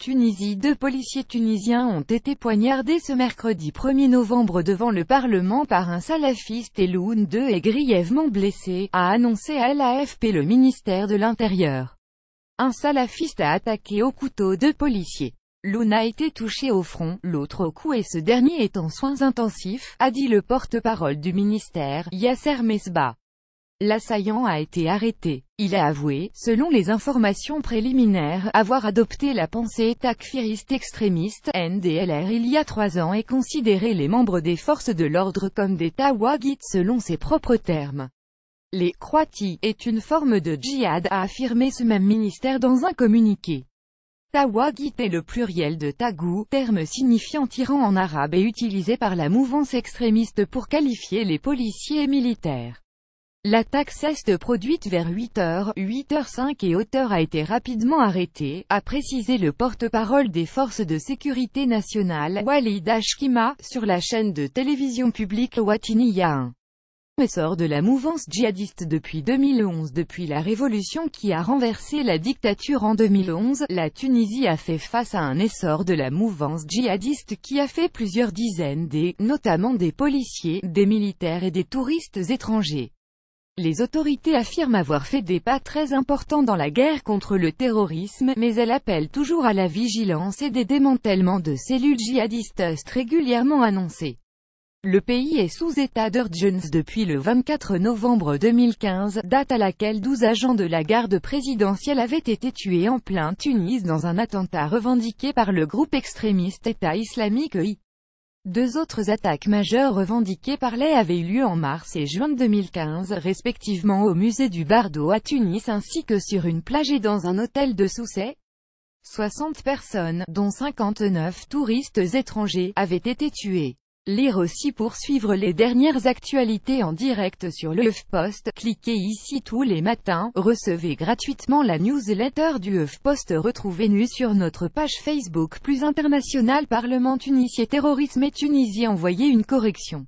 Tunisie Deux policiers tunisiens ont été poignardés ce mercredi 1er novembre devant le Parlement par un salafiste et l'une d'eux est grièvement blessé, a annoncé à l'AFP le ministère de l'Intérieur. Un salafiste a attaqué au couteau deux policiers. L'un a été touché au front, l'autre au cou et ce dernier est en soins intensifs, a dit le porte-parole du ministère, Yasser Mesba. L'assaillant a été arrêté. Il a avoué, selon les informations préliminaires, avoir adopté la pensée takfiriste extrémiste NDLR il y a trois ans et considéré les membres des forces de l'ordre comme des tawagites selon ses propres termes. Les Croati est une forme de djihad, a affirmé ce même ministère dans un communiqué. Tawagit est le pluriel de tagou, terme signifiant tyran en arabe et utilisé par la mouvance extrémiste pour qualifier les policiers et militaires. L'attaque ceste produite vers 8h, 8h05 et hauteur a été rapidement arrêtée, a précisé le porte-parole des forces de sécurité nationale, Walid Ashkima, sur la chaîne de télévision publique Watiniya 1 sort de la mouvance djihadiste depuis 2011 depuis la révolution qui a renversé la dictature en 2011, la Tunisie a fait face à un essor de la mouvance djihadiste qui a fait plusieurs dizaines des, notamment des policiers, des militaires et des touristes étrangers. Les autorités affirment avoir fait des pas très importants dans la guerre contre le terrorisme, mais elles appellent toujours à la vigilance et des démantèlements de cellules djihadistes régulièrement annoncées. Le pays est sous état d'urgence depuis le 24 novembre 2015, date à laquelle 12 agents de la garde présidentielle avaient été tués en plein Tunis dans un attentat revendiqué par le groupe extrémiste État islamique I. Deux autres attaques majeures revendiquées par les avaient eu lieu en mars et juin 2015 respectivement au musée du Bardo à Tunis ainsi que sur une plage et dans un hôtel de Soussay. 60 personnes, dont 59 touristes étrangers, avaient été tuées. Lire aussi pour suivre les dernières actualités en direct sur le Post, cliquez ici tous les matins, recevez gratuitement la newsletter du HuffPost retrouvez-nous sur notre page Facebook plus internationale Parlement Tunisien Terrorisme et Tunisie envoyez une correction